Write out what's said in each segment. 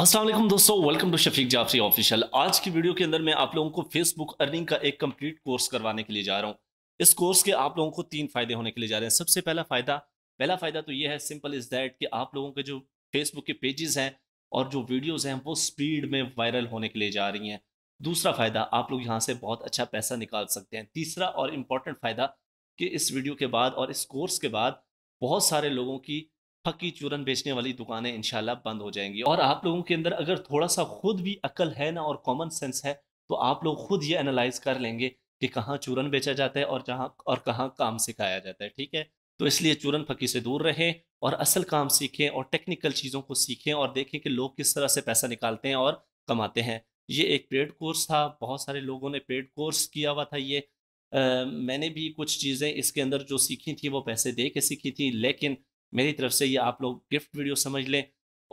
असलम दोस्तों welcome to Shafiq Jafri official आज की वीडियो के अंदर मैं आप लोगों को फेसबुक अर्निंग का एक कंप्लीट कोर्स करवाने के लिए जा रहा हूँ इस कोर्स के आप लोगों को तीन फायदे होने के लिए जा रहे हैं सबसे पहला फायदा पहला फायदा तो ये है सिंपल इज दैट कि आप लोगों के जो फेसबुक के पेजेस हैं और जो वीडियोज़ हैं वो स्पीड में वायरल होने के लिए जा रही हैं दूसरा फायदा आप लोग यहाँ से बहुत अच्छा पैसा निकाल सकते हैं तीसरा और इम्पॉर्टेंट फायदा कि इस वीडियो के बाद और इस कोर्स के बाद बहुत सारे लोगों की पक्की चूरन बेचने वाली दुकानें इनशाला बंद हो जाएंगी और आप लोगों के अंदर अगर थोड़ा सा खुद भी अकल है ना और कॉमन सेंस है तो आप लोग खुद ये एनालाइज कर लेंगे कि कहाँ चूरन बेचा जाता है और जहाँ और कहाँ काम सिखाया जाता है ठीक है तो इसलिए चूरन फकी से दूर रहें और असल काम सीखें और टेक्निकल चीज़ों को सीखें और देखें कि लोग किस तरह से पैसा निकालते हैं और कमाते हैं ये एक पेड कोर्स था बहुत सारे लोगों ने पेड कोर्स किया हुआ था ये आ, मैंने भी कुछ चीज़ें इसके अंदर जो सीखी थी वो पैसे दे के सीखी थी लेकिन मेरी तरफ से ये आप लोग गिफ्ट वीडियो समझ लें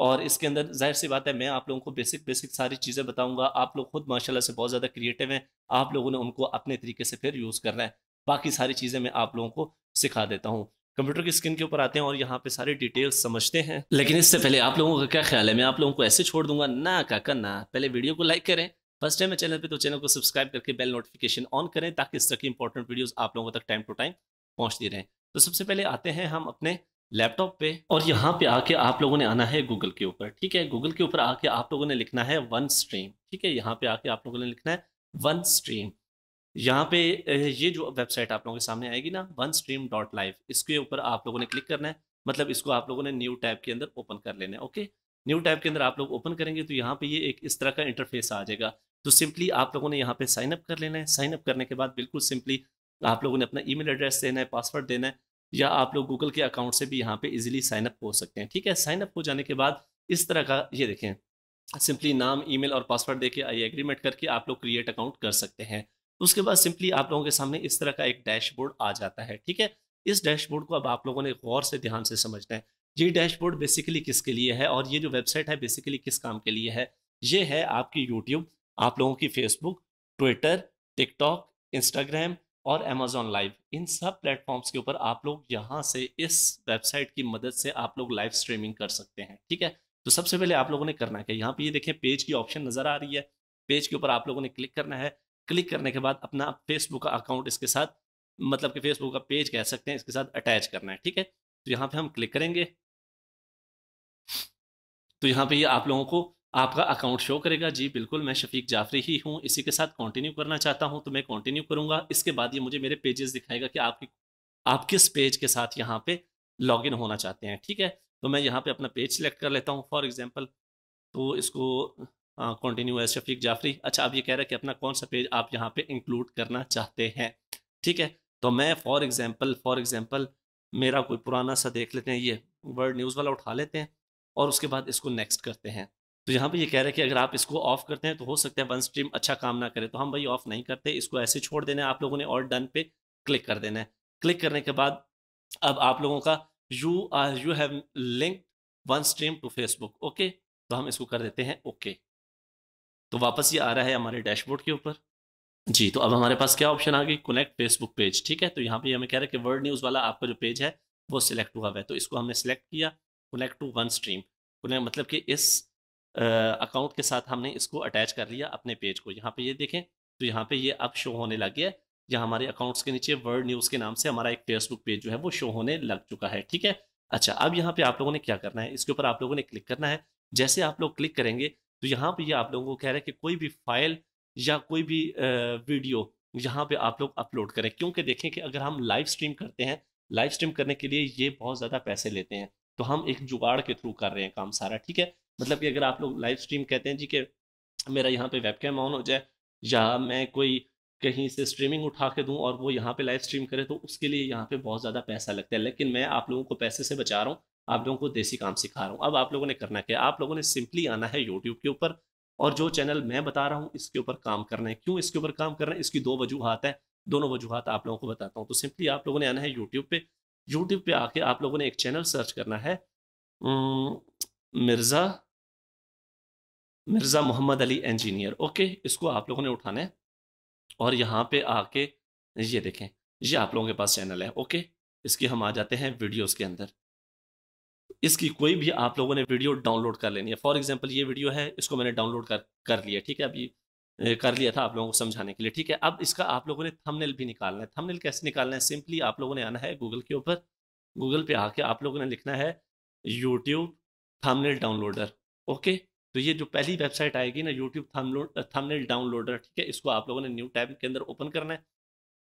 और इसके अंदर जाहिर सी बात है मैं आप लोगों को बेसिक बेसिक सारी चीज़ें बताऊंगा आप लोग खुद माशाल्लाह से बहुत ज़्यादा क्रिएटिव हैं आप लोगों ने उनको अपने तरीके से फिर यूज़ करना है बाकी सारी चीज़ें मैं आप लोगों को सिखा देता हूँ कंप्यूटर की स्क्रीन के ऊपर आते हैं और यहाँ पे सारी डिटेल्स समझते हैं लेकिन इससे पहले आप लोगों का क्या ख्याल है मैं आप लोगों को ऐसे छोड़ दूंगा ना काका ना पहले वीडियो को लाइक करें फर्स्ट टाइम है चैनल पे तो चैनल को सब्सक्राइब करके बेल नोटिफिकेशन ऑन करें ताकि इस तरह की इंपॉर्टेंट वीडियोज़ आप लोगों तक टाइम टू टाइम पहुंचती रहें तो सबसे पहले आते हैं हम अपने लैपटॉप पे और यहाँ पे आके आप लोगों ने आना है गूगल के ऊपर ठीक है गूगल के ऊपर आके आप लोगों ने लिखना है वन स्ट्रीम ठीक है यहाँ पे आके आप लोगों ने लिखना है वन स्ट्रीम यहाँ पे ये जो वेबसाइट आप लोगों के सामने आएगी ना वन स्ट्रीम डॉट लाइव इसके ऊपर आप लोगों ने क्लिक करना है मतलब इसको आप लोगों ने न्यू टैब के अंदर ओपन कर लेना है ओके न्यू टैब के अंदर आप लोग ओपन करेंगे तो यहाँ पे ये एक इस तरह का इंटरफेस आ जाएगा तो सिंपली आप लोगों ने यहाँ पे साइन अप कर लेना है साइन अप करने के बाद बिल्कुल सिंपली आप लोगों ने अपना ईमेल एड्रेस देना है पासवर्ड देना है या आप लोग गूगल के अकाउंट से भी यहाँ पे इजीली साइन अप हो सकते हैं ठीक है साइन अप हो जाने के बाद इस तरह का ये देखें सिंपली नाम ईमेल और पासवर्ड देके आई एग्रीमेंट करके आप लोग क्रिएट अकाउंट कर सकते हैं उसके बाद सिंपली आप लोगों के सामने इस तरह का एक डैशबोर्ड आ जाता है ठीक है इस डैशबोर्ड को अब आप लोगों ने गौर से ध्यान से समझना है ये डैशबोर्ड बेसिकली किसके लिए है और ये जो वेबसाइट है बेसिकली किस काम के लिए है ये है आपकी यूट्यूब आप लोगों की फेसबुक ट्विटर टिकटॉक इंस्टाग्राम और Amazon लाइव इन सब प्लेटफॉर्म्स के ऊपर आप लोग यहाँ से इस वेबसाइट की मदद से आप लोग लाइव स्ट्रीमिंग कर सकते हैं ठीक है तो सबसे पहले आप लोगों ने करना है यहाँ पे ये देखें पेज की ऑप्शन नज़र आ रही है पेज के ऊपर आप लोगों ने क्लिक करना है क्लिक करने के बाद अपना फेसबुक का अकाउंट इसके साथ मतलब कि फेसबुक का पेज कह सकते हैं इसके साथ अटैच करना है ठीक है तो यहाँ पे हम क्लिक करेंगे तो यहाँ पे ये आप लोगों को आपका अकाउंट शो करेगा जी बिल्कुल मैं शफीक जाफरी ही हूँ इसी के साथ कंटिन्यू करना चाहता हूँ तो मैं कंटिन्यू करूँगा इसके बाद ये मुझे मेरे पेजेस दिखाएगा कि आपकी आप किस पेज के साथ यहाँ पे लॉगिन होना चाहते हैं ठीक है तो मैं यहाँ पे अपना पेज सेलेक्ट कर लेता हूँ फॉर एग्जाम्पल तो इसको कॉन्टिन्यू है शफीक जाफरी अच्छा आप ये कह रहे हैं कि अपना कौन सा पेज आप यहाँ पे इंक्लूड करना चाहते हैं ठीक है तो मैं फॉर एग्जाम्पल फॉर एग्जाम्पल मेरा कोई पुराना सा देख लेते हैं ये वर्ड न्यूज़ वाला उठा लेते हैं और उसके बाद इसको नेक्स्ट करते हैं तो यहाँ पे ये यह कह रहे हैं कि अगर आप इसको ऑफ करते हैं तो हो सकता है वन स्ट्रीम अच्छा काम ना करे तो हम भाई ऑफ नहीं करते इसको ऐसे छोड़ देना है आप लोगों ने और डन पे क्लिक कर देना है क्लिक करने के बाद अब आप लोगों का you are you have link one stream to Facebook okay तो हम इसको कर देते हैं ओके तो वापस ये आ रहा है हमारे डैशबोर्ड के ऊपर जी तो अब हमारे पास क्या ऑप्शन आ गई कनेक्ट फेसबुक पेज ठीक है तो यहाँ पे हमें कह रहे हैं कि वर्ल्ड न्यूज़ वाला आपका जो पेज है वो सिलेक्ट हुआ हुआ है तो इसको हमने सेलेक्ट किया कनेक्ट टू वन स्ट्रीम मतलब कि इस अकाउंट के साथ हमने इसको अटैच कर लिया अपने पेज को यहाँ पे ये देखें तो यहाँ पे ये अब शो होने लग गया यहाँ हमारे अकाउंट्स के नीचे वर्ल्ड न्यूज़ के नाम से हमारा एक फेसबुक पेज जो है वो शो होने लग चुका है ठीक है अच्छा अब यहाँ पे आप लोगों ने क्या करना है इसके ऊपर आप लोगों ने क्लिक करना है जैसे आप लोग क्लिक करेंगे तो यहाँ पे ये आप लोगों को कह रहे हैं कि कोई भी फाइल या कोई भी वीडियो यहाँ पे आप लोग अपलोड करें क्योंकि देखें कि अगर हम लाइव स्ट्रीम करते हैं लाइव स्ट्रीम करने के लिए ये बहुत ज़्यादा पैसे लेते हैं तो हम एक जुगाड़ के थ्रू कर रहे हैं काम सारा ठीक है मतलब कि अगर आप लोग लाइव स्ट्रीम कहते हैं जी कि मेरा यहाँ पे वेबकैम ऑन हो जाए या मैं कोई कहीं से स्ट्रीमिंग उठा के दूँ और वो यहाँ पे लाइव स्ट्रीम करे तो उसके लिए यहाँ पे बहुत ज़्यादा पैसा लगता है लेकिन मैं आप लोगों को पैसे से बचा रहा हूँ आप लोगों को देसी काम सिखा रहा हूँ अब आप लोगों ने करना क्या आप लोगों ने सिंपली आना है यूट्यूब के ऊपर और जो चैनल मैं बता रहा हूँ इसके ऊपर काम करना है क्यों इसके ऊपर काम करना है इसकी दो वजूहत हैं दोनों वजूहत आप लोगों को बताता हूँ तो सिंपली आप लोगों ने आना है यूट्यूब पर यूट्यूब पर आके आप लोगों ने एक चैनल सर्च करना है मिर्ज़ा मिर्ज़ा मोहम्मद अली इंजीनियर ओके इसको आप लोगों ने उठाना है और यहाँ पे आके ये देखें ये आप लोगों के पास चैनल है ओके इसकी हम आ जाते हैं वीडियोस के अंदर इसकी कोई भी आप लोगों ने वीडियो डाउनलोड कर लेनी है फॉर एग्जाम्पल ये वीडियो है इसको मैंने डाउनलोड कर कर लिया ठीक है अभी कर लिया था आप लोगों को समझाने के लिए ठीक है अब इसका आप लोगों ने थमनेल भी निकालना है थमनेल कैसे निकालना है सिंपली आप लोगों ने आना है गूगल के ऊपर गूगल पर आके आप लोगों ने लिखना है यूट्यूब थमनेल डाउनलोडर ओके तो ये जो पहली वेबसाइट आएगी ना यूट्यूब थमनेल डाउनलोडर ठीक है इसको आप लोगों ने न्यू टैब के अंदर ओपन करना है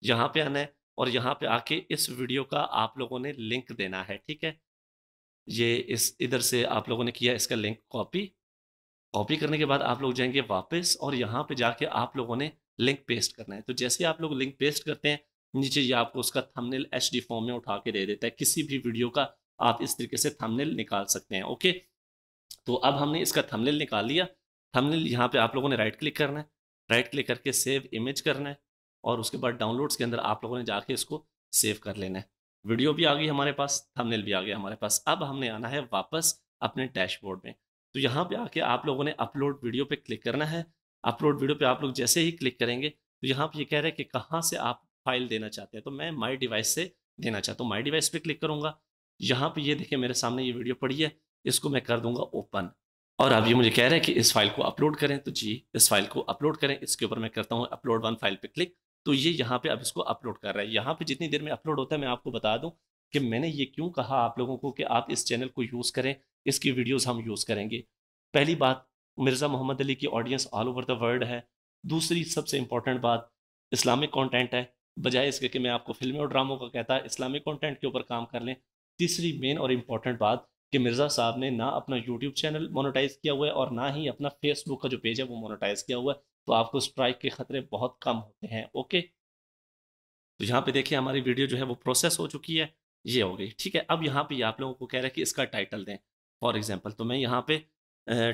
यहाँ पे आना है और यहाँ पे आके इस वीडियो का आप लोगों ने लिंक देना है ठीक है ये इस इधर से आप लोगों ने किया इसका लिंक कॉपी कॉपी करने के बाद आप लोग जाएंगे वापस और यहाँ पे जाके आप लोगों ने लिंक पेस्ट करना है तो जैसे आप लोग लिंक पेस्ट करते हैं नीचे ये आपको उसका थमनेल एच फॉर्म में उठा के दे देता है किसी भी वीडियो का आप इस तरीके से थमनेल निकाल सकते हैं ओके तो अब हमने इसका थमलेल निकाल लिया थमलेल यहाँ पे आप लोगों ने राइट क्लिक करना है राइट क्लिक करके सेव इमेज करना है और उसके बाद डाउनलोड्स के अंदर आप लोगों ने जाके इसको सेव कर लेना है वीडियो भी आ गई हमारे पास थमलेल भी आ गया हमारे पास अब हमने आना है वापस अपने डैशबोर्ड में तो यहाँ पे आके आप लोगों ने अपलोड वीडियो पे क्लिक करना है अपलोड वीडियो पे आप लोग जैसे ही क्लिक करेंगे तो यहाँ पे ये यह कह रहे हैं कि कहाँ से आप फाइल देना चाहते हैं तो मैं माई डिवाइस से देना चाहता हूँ माई डिवाइस पर क्लिक करूँगा यहाँ पर ये देखिए मेरे सामने ये वीडियो पड़ी है इसको मैं कर दूंगा ओपन और अब ये मुझे कह रहे हैं कि इस फाइल को अपलोड करें तो जी इस फाइल को अपलोड करें इसके ऊपर मैं करता हूँ अपलोड वन फाइल पे क्लिक तो ये यहाँ पे अब इसको अपलोड कर रहा है यहाँ पे जितनी देर में अपलोड होता है मैं आपको बता दूँ कि मैंने ये क्यों कहा आप लोगों को कि आप इस चैनल को यूज़ करें इसकी वीडियोज़ हम यूज़ करेंगे पहली बात मिर्ज़ा मोहम्मद अली की audience all over the world है दूसरी सबसे इंपॉर्टेंट बात इस्लामिक कॉन्टेंट है बजाय इसके कि मैं आपको फिल्में और ड्रामों का कहता इस्लामिक कॉन्टेंट के ऊपर काम कर लें तीसरी मेन और इम्पॉर्टेंट बात कि मिर्ज़ा साहब ने ना अपना यूट्यूब चैनल मोनोटाइज किया हुआ है और ना ही अपना फेसबुक का जो पेज है वो मोनोटाइज किया हुआ है तो आपको स्ट्राइक के ख़तरे बहुत कम होते हैं ओके तो यहाँ पे देखिए हमारी वीडियो जो है वो प्रोसेस हो चुकी है ये हो गई ठीक है अब यहाँ पे आप लोगों को कह रहा है कि इसका टाइटल दें फॉर एग्जाम्पल तो मैं यहाँ पे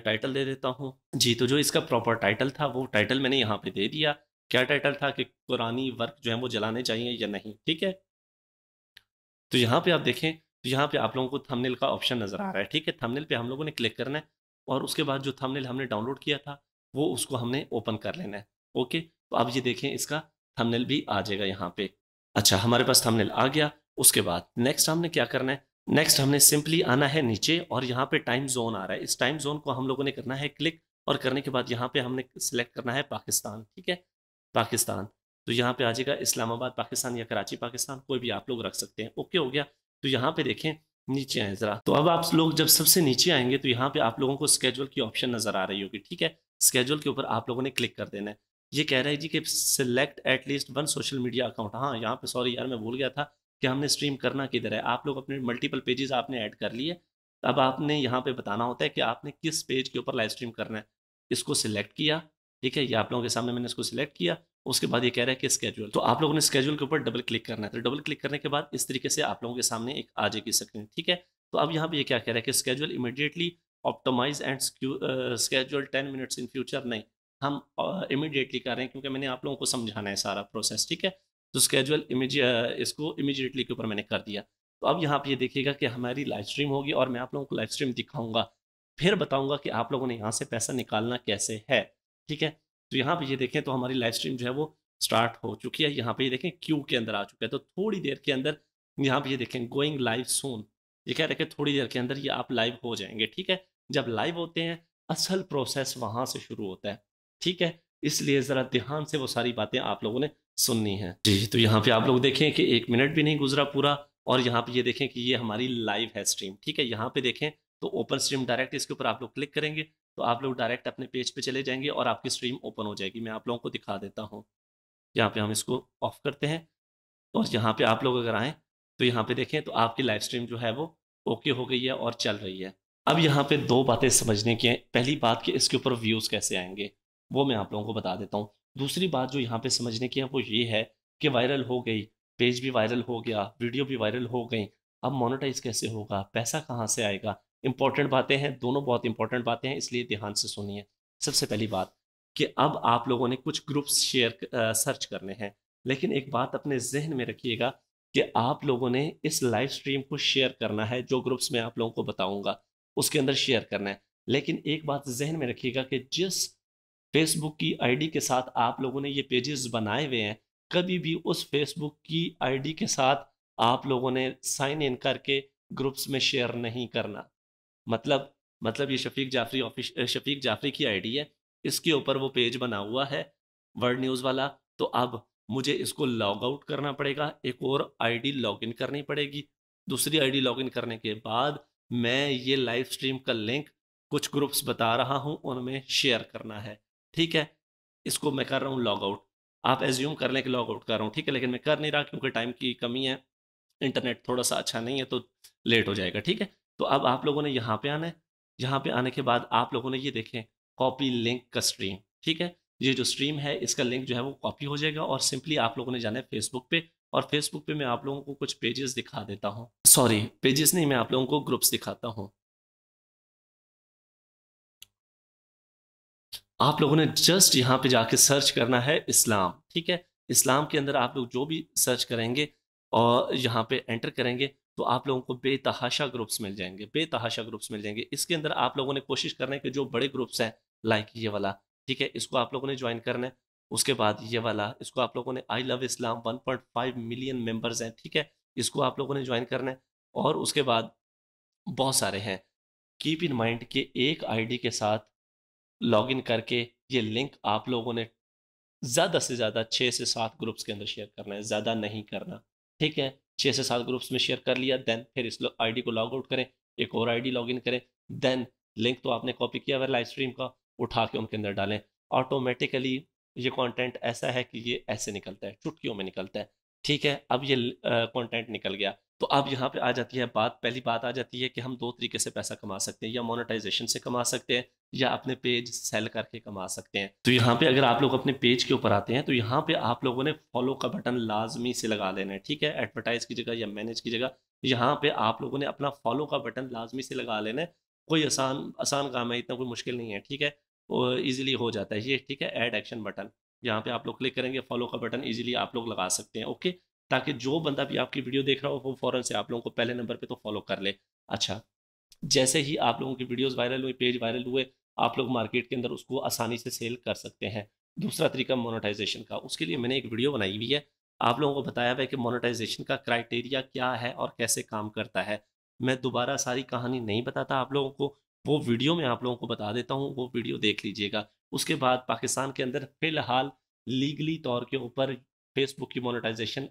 टाइटल दे देता हूँ जी तो जो इसका प्रॉपर टाइटल था वो टाइटल मैंने यहाँ पे दे दिया क्या टाइटल था कि कुरानी वर्क जो है वो जलाने चाहिए या नहीं ठीक है तो यहाँ पे आप देखें तो यहाँ पे आप लोगों को थंबनेल का ऑप्शन नज़र आ रहा है ठीक है थंबनेल पे हम लोगों ने क्लिक करना है और उसके बाद जो थंबनेल हमने डाउनलोड किया था वो उसको हमने ओपन कर लेना है ओके तो आप ये देखें इसका थंबनेल भी आ जाएगा यहाँ पे अच्छा हमारे पास थंबनेल आ गया उसके बाद नेक्स्ट हमने क्या करना है नेक्स्ट हमने सिंपली आना है नीचे और यहाँ पे टाइम जोन आ रहा है इस टाइम जोन को हम लोगों ने करना है क्लिक और करने के बाद यहाँ पे हमने सेलेक्ट करना है पाकिस्तान ठीक है पाकिस्तान तो यहाँ पे आ जाएगा इस्लामाबाद पाकिस्तान या कराची पाकिस्तान कोई भी आप लोग रख सकते हैं ओके हो गया तो यहाँ पे देखें नीचे आए ज़रा तो अब आप लोग जब सबसे नीचे आएंगे तो यहाँ पे आप लोगों को स्केजुअल की ऑप्शन नज़र आ रही होगी ठीक है स्केजुअल के ऊपर आप लोगों ने क्लिक कर देना है ये कह रहा है जी कि select atleast one social media account हाँ यहाँ पे सॉरी यार मैं भूल गया था कि हमने स्ट्रीम करना किधर है आप लोग अपने मल्टीपल पेजेस आपने ऐड कर लिए अब आपने यहाँ पे बताना होता है कि आपने किस पेज के ऊपर लाइव स्ट्रीम करना है इसको सिलेक्ट किया ठीक है ये आप लोगों के सामने मैंने इसको सिलेक्ट किया उसके बाद ये कह रहा है कि स्केड्यूल तो आप लोगों ने स्केड्यूल के ऊपर डबल क्लिक करना है तो डबल क्लिक करने के बाद इस तरीके से आप लोगों के सामने एक आ जाएगी स्क्रीन ठीक है तो अब यहाँ पे क्या कह रहा है कि schedule immediately optimise and schedule ten minutes in future नहीं हम इमीडिएटली कर रहे हैं क्योंकि मैंने आप लोगों को समझाना है सारा प्रोसेस ठीक है तो स्केजुअल इमेज इसको इमीडिएटली के ऊपर मैंने कर दिया तो अब यहाँ पर ये देखिएगा कि हमारी लाइव स्ट्रीम होगी और मैं आप लोगों को लाइव स्ट्रीम दिखाऊंगा फिर बताऊंगा कि आप लोगों ने यहाँ से पैसा निकालना कैसे है ठीक है तो यहाँ पे ये देखें तो हमारी लाइव स्ट्रीम जो है वो स्टार्ट हो चुकी है यहाँ पे ये देखें क्यू के अंदर आ चुका है तो थोड़ी देर के अंदर यहाँ पे ये देखें गोइंग लाइव सोन ये कह रहे थोड़ी देर के अंदर ये आप लाइव हो जाएंगे ठीक है जब लाइव होते हैं असल प्रोसेस वहाँ से शुरू होता है ठीक है इसलिए ज़रा ध्यान से वो सारी बातें आप लोगों ने सुननी है जी तो यहाँ पे आप लोग देखें कि एक मिनट भी नहीं गुजरा पूरा और यहाँ पे ये देखें कि ये हमारी लाइव है स्ट्रीम ठीक है यहाँ पे देखें तो ओपन स्ट्रीम डायरेक्ट इसके ऊपर आप लोग क्लिक करेंगे तो आप लोग डायरेक्ट अपने पेज पे चले जाएंगे और आपकी स्ट्रीम ओपन हो जाएगी मैं आप लोगों को दिखा देता हूँ यहाँ पे हम इसको ऑफ करते हैं और तो यहाँ पे आप लोग अगर आएँ तो यहाँ पे देखें तो आपकी लाइव स्ट्रीम जो है वो ओके हो गई है और चल रही है अब यहाँ पे दो बातें समझने की हैं पहली बात कि इसके ऊपर व्यूज़ कैसे आएंगे वो मैं आप लोगों को बता देता हूँ दूसरी बात जो यहाँ पे समझने की है वो ये है कि वायरल हो गई पेज भी वायरल हो गया वीडियो भी वायरल हो गई अब मोनोटाइज कैसे होगा पैसा कहाँ से आएगा इंपॉर्टेंट बातें हैं दोनों बहुत इंपॉर्टेंट बातें हैं इसलिए ध्यान से सुनिए सबसे पहली बात कि अब आप लोगों ने कुछ ग्रुप्स शेयर सर्च करने हैं लेकिन एक बात अपने जहन में रखिएगा कि आप लोगों ने इस लाइव स्ट्रीम को शेयर करना है जो ग्रुप्स में आप लोगों को बताऊंगा उसके अंदर शेयर करना है लेकिन एक बात जहन में रखिएगा कि जिस फेसबुक की आईडी के साथ आप लोगों ने ये पेजेस बनाए हुए हैं कभी भी उस फेसबुक की आईडी के साथ आप लोगों ने साइन इन करके ग्रुप्स में शेयर नहीं करना मतलब मतलब ये शफीक जाफरी ऑफिस शफीक जाफरी की आईडी है इसके ऊपर वो पेज बना हुआ है वर्ल्ड न्यूज़ वाला तो अब मुझे इसको लॉग आउट करना पड़ेगा एक और आईडी लॉगिन करनी पड़ेगी दूसरी आईडी लॉगिन करने के बाद मैं ये लाइव स्ट्रीम का लिंक कुछ ग्रुप्स बता रहा हूँ उनमें शेयर करना है ठीक है इसको मैं कर रहा हूँ लॉग आउट आप एज्यूम कर लें कि लॉग आउट कर रहा हूँ ठीक है लेकिन मैं कर नहीं रहा क्योंकि टाइम की कमी है इंटरनेट थोड़ा सा अच्छा नहीं है तो लेट हो जाएगा ठीक है तो अब आप लोगों ने यहाँ पे आना है यहाँ पे आने के बाद आप लोगों ने ये देखें कॉपी लिंक का स्ट्रीम ठीक है ये जो स्ट्रीम है इसका लिंक जो है वो कॉपी हो जाएगा और सिंपली आप लोगों ने जाना है फेसबुक पे और फेसबुक पे मैं आप लोगों को कुछ पेजेस दिखा देता हूँ सॉरी पेजेस नहीं मैं आप लोगों को ग्रुप्स दिखाता हूँ आप लोगों ने जस्ट यहाँ पे जाके सर्च करना है इस्लाम ठीक है इस्लाम के अंदर आप लोग जो भी सर्च करेंगे और यहाँ पे एंटर करेंगे तो आप लोगों को बेतहाशा ग्रुप्स मिल जाएंगे बेतहाशा ग्रुप्स मिल जाएंगे इसके अंदर आप लोगों ने कोशिश करना है कि जो बड़े ग्रुप्स हैं लाइक ये वाला ठीक है इसको आप लोगों ने ज्वाइन करना है उसके बाद ये वाला इसको आप लोगों ने I love Islam 1.5 million members हैं ठीक है इसको आप लोगों ने ज्वाइन करना है और उसके बाद बहुत सारे हैं कीप इन माइंड के एक आईडी के साथ लॉगिन करके ये लिंक आप लोगों ने ज़्यादा से ज़्यादा छः से सात ग्रुप्स के अंदर शेयर करना है ज़्यादा नहीं करना ठीक है छः से सात ग्रुप्स में शेयर कर लिया देन फिर इस आईडी को लॉग आउट करें एक और आईडी लॉगिन करें देन लिंक तो आपने कॉपी किया हुआ लाइव स्ट्रीम का उठा के उनके अंदर डालें ऑटोमेटिकली ये कंटेंट ऐसा है कि ये ऐसे निकलता है चुटकियों में निकलता है ठीक है अब ये कंटेंट निकल गया तो अब यहाँ पे आ जाती है बात पहली बात आ जाती है कि हम दो तरीके से पैसा कमा सकते हैं या मोनेटाइजेशन से कमा सकते हैं या अपने पेज सेल करके कमा सकते हैं तो यहाँ पे अगर आप लोग अपने पेज के ऊपर आते हैं तो यहाँ पे आप लोगों ने फॉलो का बटन लाजमी से लगा लेना है ठीक है एडवर्टाइज की जगह या मैनेज की जगह यहाँ पे आप लोगों ने अपना फॉलो का बटन लाजमी से लगा लेना है कोई आसान आसान काम है इतना कोई मुश्किल नहीं है ठीक है ईजिली हो जाता है ये ठीक है एड एक्शन बटन यहाँ पे आप लोग क्लिक करेंगे फॉलो का बटन इजीली आप लोग लगा सकते हैं ओके ताकि जो बंदा भी आपकी वीडियो देख रहा हो वो फ़ौरन से आप लोगों को पहले नंबर पे तो फॉलो कर ले अच्छा जैसे ही आप लोगों की वीडियोज़ वायरल हुई पेज वायरल हुए आप लोग मार्केट के अंदर उसको आसानी से सेल कर सकते हैं दूसरा तरीका मोनोटाइजेशन का उसके लिए मैंने एक वीडियो बनाई हुई है आप लोगों को बताया हुआ है कि मोनोटाइजेशन का क्राइटेरिया क्या है और कैसे काम करता है मैं दोबारा सारी कहानी नहीं बताता आप लोगों को वो वीडियो मैं आप लोगों को बता देता हूँ वो वीडियो देख लीजिएगा उसके बाद पाकिस्तान के अंदर फिलहाल लीगली तौर के ऊपर फेसबुक की मोनेटाइजेशन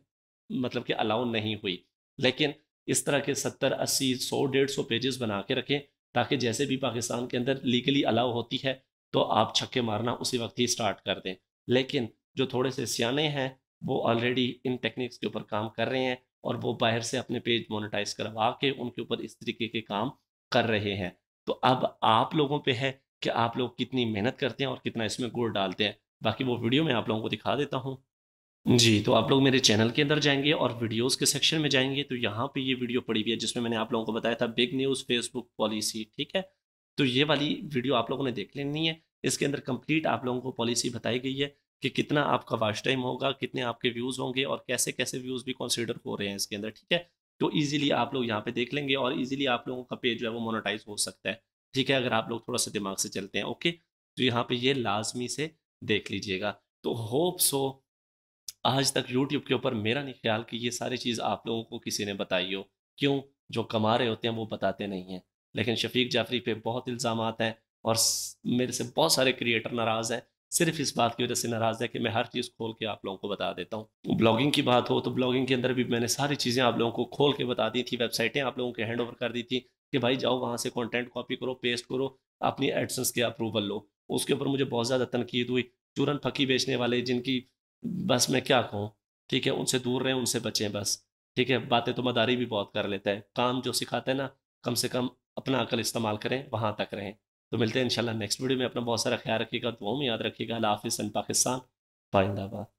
मतलब कि अलाउ नहीं हुई लेकिन इस तरह के सत्तर अस्सी सौ डेढ़ सौ पेजेस बना के रखें ताकि जैसे भी पाकिस्तान के अंदर लीगली अलाउ होती है तो आप छक्के मारना उसी वक्त ही स्टार्ट कर दें लेकिन जो थोड़े से सियाने हैं वो ऑलरेडी इन टेक्निक्स के ऊपर काम कर रहे हैं और वो बाहर से अपने पेज मोनेटाइज करवा के उनके ऊपर इस तरीके के काम कर रहे हैं तो अब आप लोगों पे है कि आप लोग कितनी मेहनत करते हैं और कितना इसमें गुड़ डालते हैं बाकी वो वीडियो मैं आप लोगों को दिखा देता हूँ जी तो आप लोग मेरे चैनल के अंदर जाएंगे और वीडियोस के सेक्शन में जाएंगे तो यहाँ पे ये वीडियो पड़ी हुई है जिसमें मैंने आप लोगों को बताया था बिग न्यूज़ फेसबुक पॉलिसी ठीक है तो ये वाली वीडियो आप लोगों ने देख लेनी है इसके अंदर कंप्लीट आप लोगों को पॉलिसी बताई गई है कि कितना आपका वॉच टाइम होगा कितने आपके व्यूज़ होंगे और कैसे कैसे व्यूज़ भी कंसिडर हो रहे हैं इसके अंदर ठीक है तो ईजिली आप लोग यहाँ पे देख लेंगे और ईजिली आप लोगों का पेज जो है वो मोनोटाइज हो सकता है ठीक है अगर आप लोग थोड़ा सा दिमाग से चलते हैं ओके तो यहाँ पे ये लाजमी से देख लीजिएगा तो होप सो आज तक यूट्यूब के ऊपर मेरा नहीं ख्याल कि ये सारी चीज़ आप लोगों को किसी ने बताई हो क्यों जो कमा रहे होते हैं वो बताते नहीं हैं लेकिन शफीक जाफरी पे बहुत इल्ज़ाम हैं और मेरे से बहुत सारे क्रिएटर नाराज़ हैं सिर्फ इस बात की वजह से नाराज़ है कि मैं हर चीज़ खोल के आप लोगों को बता देता हूँ ब्लॉगिंग की बात हो तो ब्लॉगिंग के अंदर भी मैंने सारी चीज़ें आप लोगों को खोल के बता दी थी वेबसाइटें आप लोगों के हैंड ओवर कर दी थी कि भाई जाओ वहाँ से कॉन्टेंट कॉपी करो पेस्ट करो अपनी एडसन्स के अप्रूवल लो उसके ऊपर मुझे बहुत ज़्यादा तनकीद हुई चूरन फकी बेचने वाले जिनकी बस मैं क्या कहूँ ठीक है उनसे दूर रहें उनसे बचें बस ठीक है बातें तो मदारी भी बहुत कर लेता है काम जो सिखाते हैं ना कम से कम अपना अकल इस्तेमाल करें वहाँ तक रहें तो मिलते हैं इंशाल्लाह नेक्स्ट वीडियो में अपना बहुत सारा ख्याल रखिएगा दुआओं में याद रखिएगा अल्लाह हाफिज़ सन पाकिस्तान पाइंदाबाद